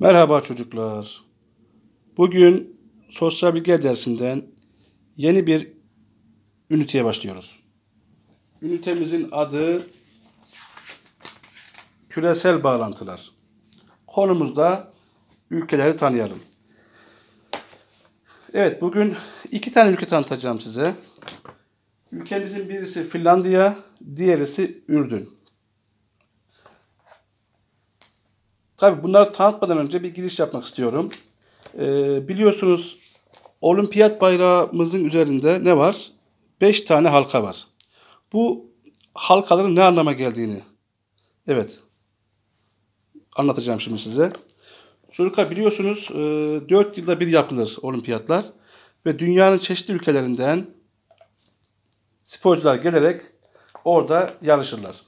Merhaba çocuklar. Bugün sosyal bilgi dersinden yeni bir üniteye başlıyoruz. Ünitemizin adı küresel bağlantılar. Konumuzda ülkeleri tanıyalım. Evet bugün iki tane ülke tanıtacağım size. Ülkemizin birisi Finlandiya, diğerisi Ürdün. Tabi bunları tanıtmadan önce bir giriş yapmak istiyorum. E, biliyorsunuz olimpiyat bayrağımızın üzerinde ne var? Beş tane halka var. Bu halkaların ne anlama geldiğini. Evet. Anlatacağım şimdi size. Çocuklar biliyorsunuz 4 e, yılda bir yapılır olimpiyatlar. Ve dünyanın çeşitli ülkelerinden sporcular gelerek orada yarışırlar.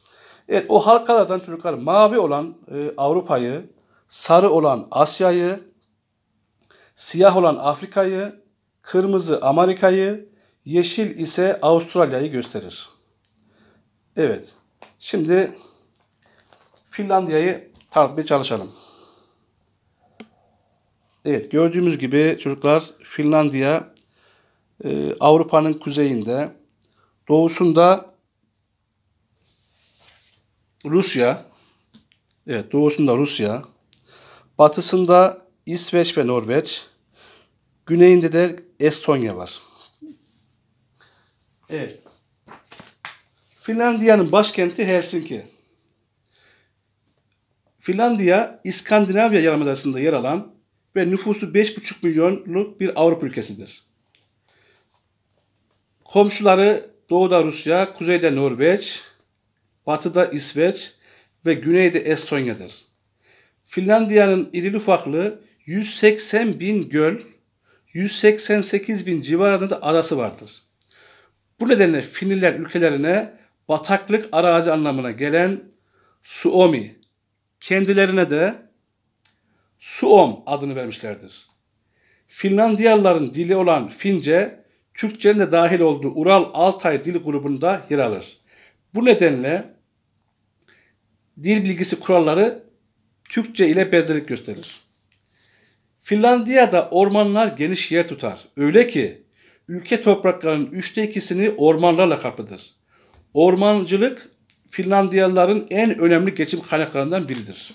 Evet o halkalardan çocuklar mavi olan e, Avrupa'yı, sarı olan Asya'yı, siyah olan Afrika'yı, kırmızı Amerika'yı, yeşil ise Avustralya'yı gösterir. Evet. Şimdi Finlandiya'yı tartmaya çalışalım. Evet gördüğümüz gibi çocuklar Finlandiya e, Avrupa'nın kuzeyinde, doğusunda Rusya, evet doğusunda Rusya, batısında İsveç ve Norveç, güneyinde de Estonya var. Evet. Finlandiya'nın başkenti Helsinki. Finlandiya, İskandinavya Yarımadası'nda yer alan ve nüfusu 5,5 milyonluk bir Avrupa ülkesidir. Komşuları doğuda Rusya, kuzeyde Norveç, batıda İsveç ve güneyde Estonya'dır. Finlandiya'nın irili ufaklı 180 bin göl, 188 bin civarında da adası vardır. Bu nedenle Finliler ülkelerine bataklık arazi anlamına gelen Suomi, kendilerine de Suom adını vermişlerdir. Finlandiyalıların dili olan Fince, Türkçenin de dahil olduğu Ural Altay dil grubunda yer alır. Bu nedenle dil bilgisi kuralları Türkçe ile benzerlik gösterir. Finlandiya'da ormanlar geniş yer tutar. Öyle ki ülke topraklarının üçte ikisini ormanlarla kaplıdır. Ormancılık Finlandiyalıların en önemli geçim kaynaklarından biridir.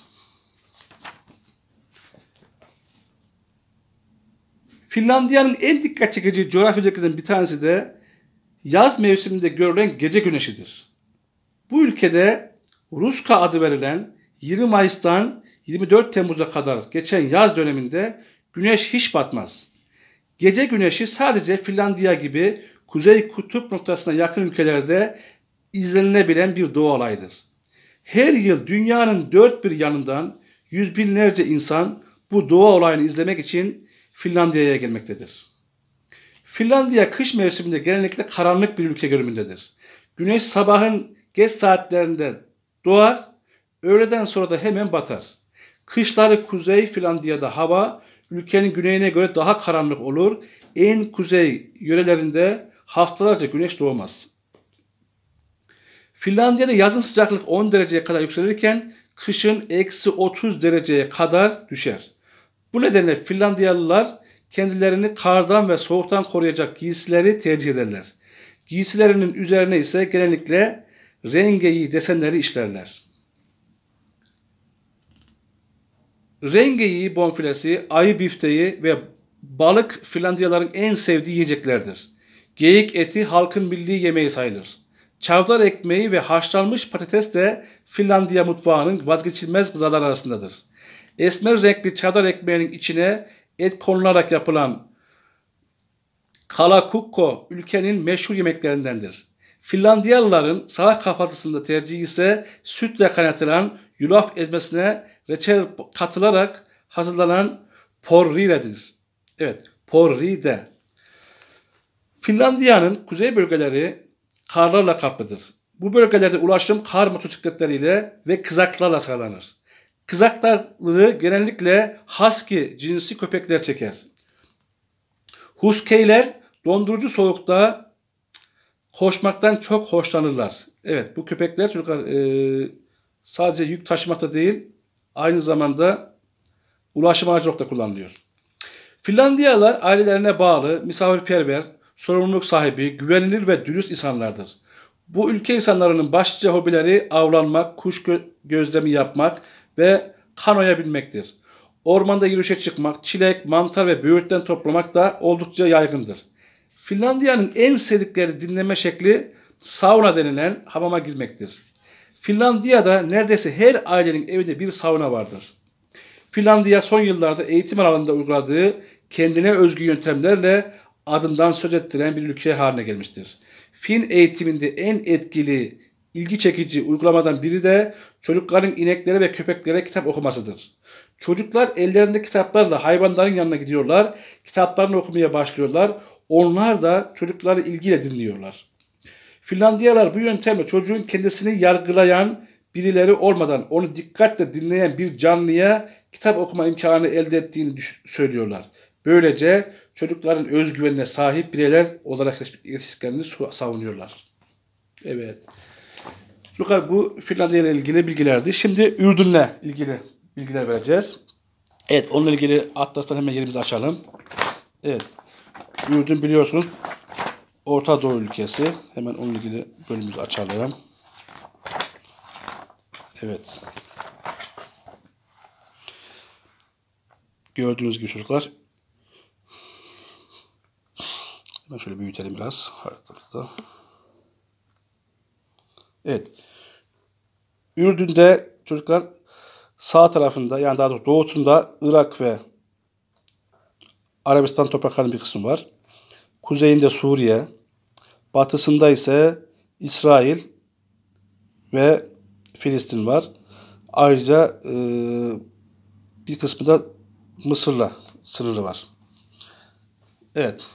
Finlandiya'nın en dikkat çekici coğrafi özelliklerinden bir tanesi de yaz mevsiminde görülen gece güneşidir. Bu ülkede Ruska adı verilen 20 Mayıs'tan 24 Temmuz'a kadar geçen yaz döneminde güneş hiç batmaz. Gece güneşi sadece Finlandiya gibi kuzey kutup noktasına yakın ülkelerde izlenebilen bir doğu olayıdır. Her yıl dünyanın dört bir yanından yüz binlerce insan bu doğa olayını izlemek için Finlandiya'ya gelmektedir. Finlandiya kış mevsiminde genellikle karanlık bir ülke görünümündedir. Güneş sabahın geç saatlerinde Doğar, öğleden sonra da hemen batar. Kışları kuzey Finlandiya'da hava ülkenin güneyine göre daha karanlık olur. En kuzey yörelerinde haftalarca güneş doğmaz. Finlandiya'da yazın sıcaklık 10 dereceye kadar yükselirken kışın eksi 30 dereceye kadar düşer. Bu nedenle Finlandiyalılar kendilerini kardan ve soğuktan koruyacak giysileri tercih ederler. Giysilerinin üzerine ise genellikle rengeyi, desenleri işlerler. Rengeyi, bonfilesi, ayı bifteyi ve balık Finlandiyaların en sevdiği yiyeceklerdir. Geyik eti halkın milli yemeği sayılır. Çavdar ekmeği ve haşlanmış patates de Finlandiya mutfağının vazgeçilmez gıdalar arasındadır. Esmer renkli çavdar ekmeğinin içine et konularak yapılan kalakukko ülkenin meşhur yemeklerindendir. Finlandiyalıların salak kahvaltısında tercihi ise sütle kaynatılan yulaf ezmesine reçel katılarak hazırlanan porrire'dir. Evet, porride. Finlandiya'nın kuzey bölgeleri karlarla kaplıdır. Bu bölgelerde ulaşım kar motosikletleriyle ve kızaklarla sağlanır. Kızakları genellikle husky cinsi köpekler çeker. Huskeyler dondurucu soğukta Hoşmaktan çok hoşlanırlar. Evet bu köpekler çocuklar e, sadece yük taşımakta değil aynı zamanda ulaşım aracı olarak da kullanılıyor. Finlandiyalılar ailelerine bağlı, misafirperver, sorumluluk sahibi, güvenilir ve dürüst insanlardır. Bu ülke insanlarının başlıca hobileri avlanmak, kuş gö- gözlemi yapmak ve kanoya binmektir. Ormanda yürüyüşe çıkmak, çilek, mantar ve böğürtlen toplamak da oldukça yaygındır. Finlandiya'nın en sevdikleri dinleme şekli sauna denilen hamama girmektir. Finlandiya'da neredeyse her ailenin evinde bir sauna vardır. Finlandiya son yıllarda eğitim alanında uyguladığı kendine özgü yöntemlerle adından söz ettiren bir ülke haline gelmiştir. Fin eğitiminde en etkili, ilgi çekici uygulamadan biri de çocukların ineklere ve köpeklere kitap okumasıdır. Çocuklar ellerinde kitaplarla hayvanların yanına gidiyorlar, kitaplarını okumaya başlıyorlar. Onlar da çocukları ilgiyle dinliyorlar. Finlandiyalar bu yöntemle çocuğun kendisini yargılayan birileri olmadan onu dikkatle dinleyen bir canlıya kitap okuma imkanı elde ettiğini söylüyorlar. Böylece çocukların özgüvenine sahip bireyler olarak yetişkinlerini savunuyorlar. Evet. Çocuklar bu Finlandiya ile ilgili bilgilerdi. Şimdi Ürdün'le ilgili bilgiler vereceğiz. Evet onunla ilgili atlastan hemen yerimizi açalım. Evet Ürdün biliyorsunuz Orta Doğu ülkesi. Hemen onunla ilgili bölümümüzü açalım. Evet. Gördüğünüz gibi çocuklar. Hemen şöyle büyütelim biraz haritamızda. Evet. Ürdün'de çocuklar sağ tarafında yani daha doğrusu doğusunda Irak ve Arabistan topraklarının bir kısmı var. Kuzeyinde Suriye, batısında ise İsrail ve Filistin var. Ayrıca e, bir kısmı da Mısır'la sınırı var. Evet.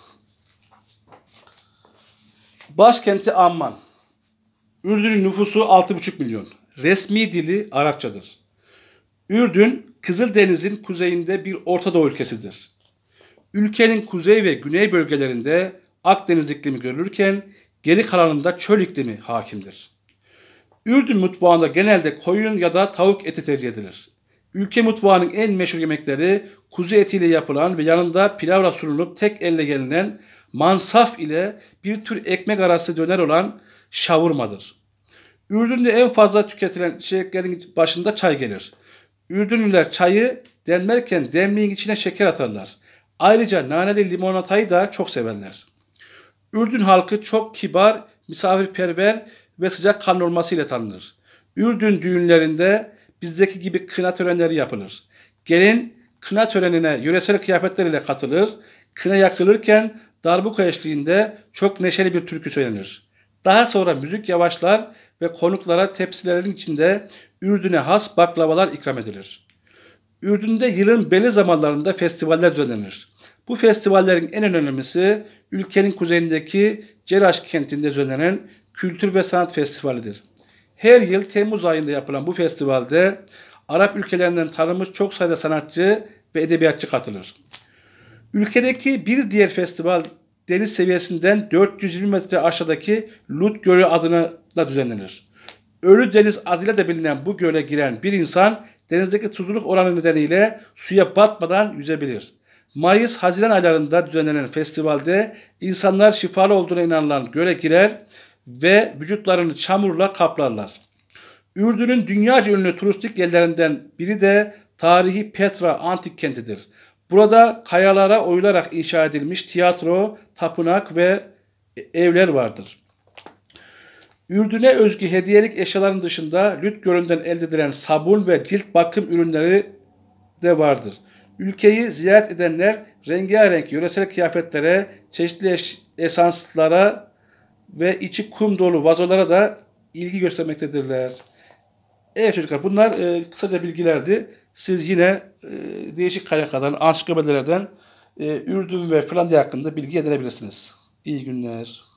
Başkenti Amman. Ürdün'ün nüfusu 6,5 milyon. Resmi dili Arapçadır. Ürdün, Kızıldeniz'in kuzeyinde bir Orta Doğu ülkesidir. Ülkenin kuzey ve güney bölgelerinde Akdeniz iklimi görülürken geri kalanında çöl iklimi hakimdir. Ürdün mutfağında genelde koyun ya da tavuk eti tercih edilir. Ülke mutfağının en meşhur yemekleri kuzu etiyle yapılan ve yanında pilavla sunulup tek elle gelinen mansaf ile bir tür ekmek arası döner olan şavurmadır. Ürdün'de en fazla tüketilen içeceklerin başında çay gelir. Ürdünlüler çayı demlerken demliğin içine şeker atarlar. Ayrıca naneli limonatayı da çok severler. Ürdün halkı çok kibar, misafirperver ve sıcak kanlı ile tanınır. Ürdün düğünlerinde bizdeki gibi kına törenleri yapılır. Gelin kına törenine yöresel kıyafetler ile katılır. Kına yakılırken darbuka eşliğinde çok neşeli bir türkü söylenir. Daha sonra müzik yavaşlar ve konuklara tepsilerin içinde Ürdün'e has baklavalar ikram edilir. Ürdün'de yılın belli zamanlarında festivaller düzenlenir. Bu festivallerin en önemlisi ülkenin kuzeyindeki Ceraş kentinde düzenlenen Kültür ve Sanat Festivalidir. Her yıl Temmuz ayında yapılan bu festivalde Arap ülkelerinden tanınmış çok sayıda sanatçı ve edebiyatçı katılır. Ülkedeki bir diğer festival deniz seviyesinden 420 metre aşağıdaki Lut Gölü adına da düzenlenir. Ölü Deniz adıyla da bilinen bu göle giren bir insan denizdeki tuzluluk oranı nedeniyle suya batmadan yüzebilir. Mayıs-Haziran aylarında düzenlenen festivalde insanlar şifalı olduğuna inanılan göle girer ve vücutlarını çamurla kaplarlar. Ürdün'ün dünyaca ünlü turistik yerlerinden biri de tarihi Petra antik kentidir. Burada kayalara oyularak inşa edilmiş tiyatro, tapınak ve evler vardır. Ürdün'e özgü hediyelik eşyaların dışında Lüt Gölü'nden elde edilen sabun ve cilt bakım ürünleri de vardır. Ülkeyi ziyaret edenler rengarenk yöresel kıyafetlere, çeşitli esanslara ve içi kum dolu vazolara da ilgi göstermektedirler. Evet çocuklar bunlar e, kısaca bilgilerdi. Siz yine e, değişik kaynaklardan, ansiklopedilerden e, Ürdün ve Finlandiya hakkında bilgi edinebilirsiniz. İyi günler.